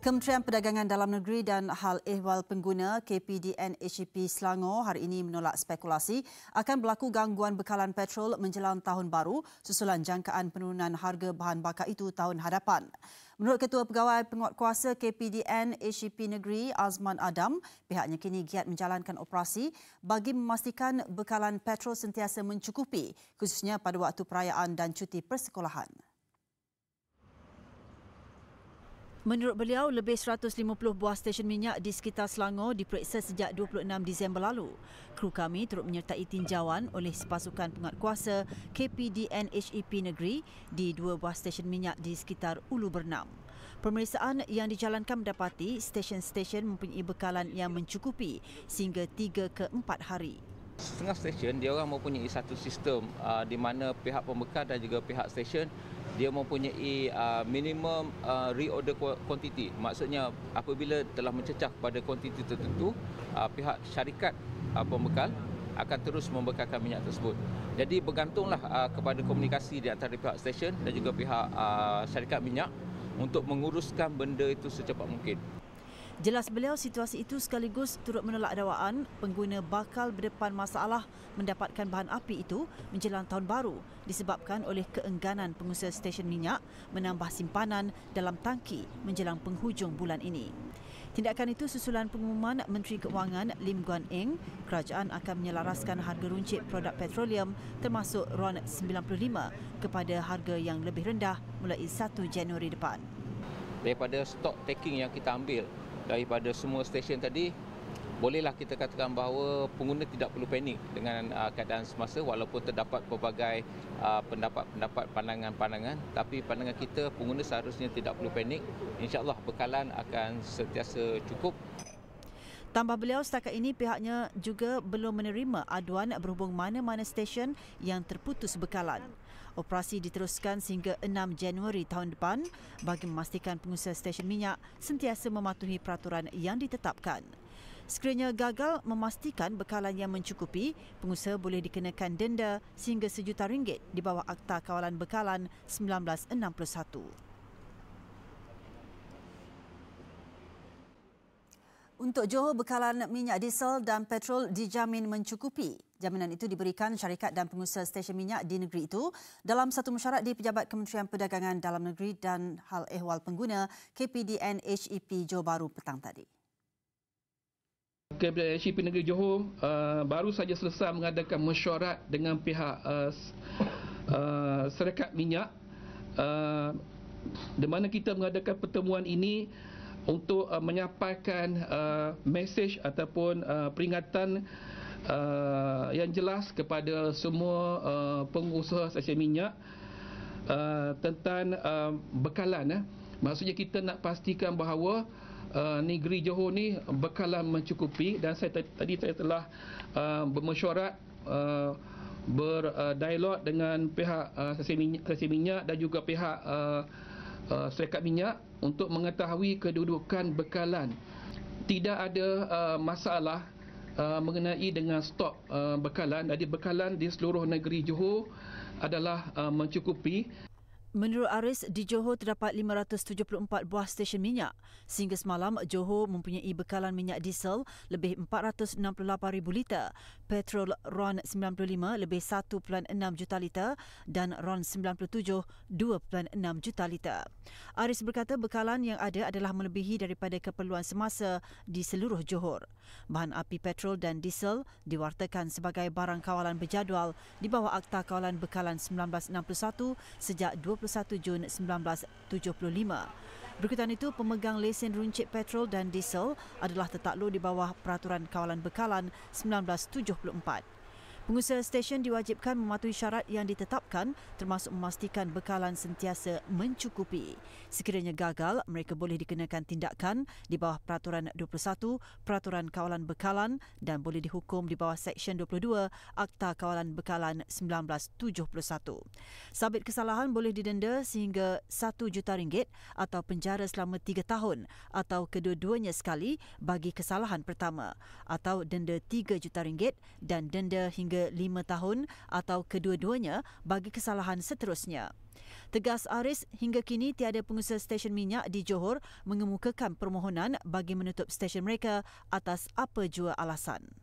Kementerian Perdagangan Dalam Negeri dan Hal Ehwal Pengguna KPDN HEP Selangor hari ini menolak spekulasi akan berlaku gangguan bekalan petrol menjelang tahun baru susulan jangkaan penurunan harga bahan bakar itu tahun hadapan. Menurut Ketua Pegawai Penguatkuasa KPDN HEP Negeri Azman Adam, pihaknya kini giat menjalankan operasi bagi memastikan bekalan petrol sentiasa mencukupi khususnya pada waktu perayaan dan cuti persekolahan. Menurut beliau, lebih 150 buah stesen minyak di sekitar Selangor diperiksa sejak 26 Disember lalu. Kru kami turut menyertai tinjauan oleh pasukan penguatkuasa KPDN HEP Negeri di dua buah stesen minyak di sekitar Ulu Bernam. Pemeriksaan yang dijalankan mendapati stesen-stesen mempunyai bekalan yang mencukupi sehingga tiga ke empat hari. Setengah stesen, dia orang mempunyai satu sistem uh, di mana pihak pembekal dan juga pihak stesen dia mempunyai uh, minimum uh, reorder quantity maksudnya apabila telah mencecah pada kuantiti tertentu uh, pihak syarikat uh, pembekal akan terus membekalkan minyak tersebut jadi bergantunglah uh, kepada komunikasi di antara pihak stesen dan juga pihak uh, syarikat minyak untuk menguruskan benda itu secepat mungkin Jelas beliau situasi itu sekaligus turut menolak dakwaan pengguna bakal berdepan masalah mendapatkan bahan api itu menjelang tahun baru disebabkan oleh keengganan pengusaha stesen minyak menambah simpanan dalam tangki menjelang penghujung bulan ini. Tindakan itu susulan pengumuman Menteri Keuangan Lim Guan Eng, kerajaan akan menyelaraskan harga runcit produk petroleum termasuk RON95 kepada harga yang lebih rendah mulai 1 Januari depan. Daripada stok taking yang kita ambil daripada semua stesen tadi bolehlah kita katakan bahawa pengguna tidak perlu panik dengan ah, keadaan semasa walaupun terdapat pelbagai ah, pendapat-pendapat pandangan-pandangan tapi pandangan kita pengguna seharusnya tidak perlu panik insyaallah bekalan akan sentiasa cukup Tambah beliau setakat ini pihaknya juga belum menerima aduan berhubung mana-mana stesen yang terputus bekalan. Operasi diteruskan sehingga 6 Januari tahun depan bagi memastikan pengusaha stesen minyak sentiasa mematuhi peraturan yang ditetapkan. Sekiranya gagal memastikan bekalan yang mencukupi, pengusaha boleh dikenakan denda sehingga sejuta ringgit di bawah Akta Kawalan Bekalan 1961. Untuk Johor, bekalan minyak diesel dan petrol dijamin mencukupi. Jaminan itu diberikan syarikat dan pengusaha stesen minyak di negeri itu dalam satu mesyarat di Pejabat Kementerian Perdagangan Dalam Negeri dan Hal Ehwal Pengguna KPDN HEP Johor Baru petang tadi. KPDN HEP Negeri Johor uh, baru saja selesai mengadakan mesyarat dengan pihak uh, uh, syarikat minyak uh, di mana kita mengadakan pertemuan ini untuk uh, menyampaikan uh, mesej ataupun uh, peringatan uh, yang jelas kepada semua uh, pengusaha sesi minyak uh, tentang uh, bekalan eh. maksudnya kita nak pastikan bahawa Uh, negeri Johor ni bekalan mencukupi dan saya tadi saya telah uh, bermesyuarat uh, berdialog uh, dengan pihak uh, sesi minyak, minyak dan juga pihak uh, uh, serikat minyak untuk mengetahui kedudukan bekalan tidak ada uh, masalah Uh, mengenai dengan stok uh, bekalan jadi bekalan di seluruh negeri Johor adalah uh, mencukupi Menurut Aris di Johor terdapat 574 buah stesen minyak sehingga semalam Johor mempunyai bekalan minyak diesel lebih 468000 liter petrol RON 95 lebih 1.6 juta liter dan RON 97 2.6 juta liter. Aris berkata bekalan yang ada adalah melebihi daripada keperluan semasa di seluruh Johor. Bahan api petrol dan diesel diwartakan sebagai barang kawalan berjadual di bawah Akta Kawalan Bekalan 1961 sejak 21 Jun 1975. Berikutan itu, pemegang lesen runcit petrol dan diesel adalah tetaklu di bawah Peraturan Kawalan Bekalan 1974. Pengusaha stesen diwajibkan mematuhi syarat yang ditetapkan termasuk memastikan bekalan sentiasa mencukupi. Sekiranya gagal, mereka boleh dikenakan tindakan di bawah Peraturan 21 Peraturan Kawalan Bekalan dan boleh dihukum di bawah Seksyen 22 Akta Kawalan Bekalan 1971. Sabit kesalahan boleh didenda sehingga RM1 juta ringgit atau penjara selama 3 tahun atau kedua-duanya sekali bagi kesalahan pertama atau denda RM3 juta ringgit dan denda hingga 5 tahun atau kedua-duanya bagi kesalahan seterusnya. Tegas Aris, hingga kini tiada pengusaha stesen minyak di Johor mengemukakan permohonan bagi menutup stesen mereka atas apa jua alasan.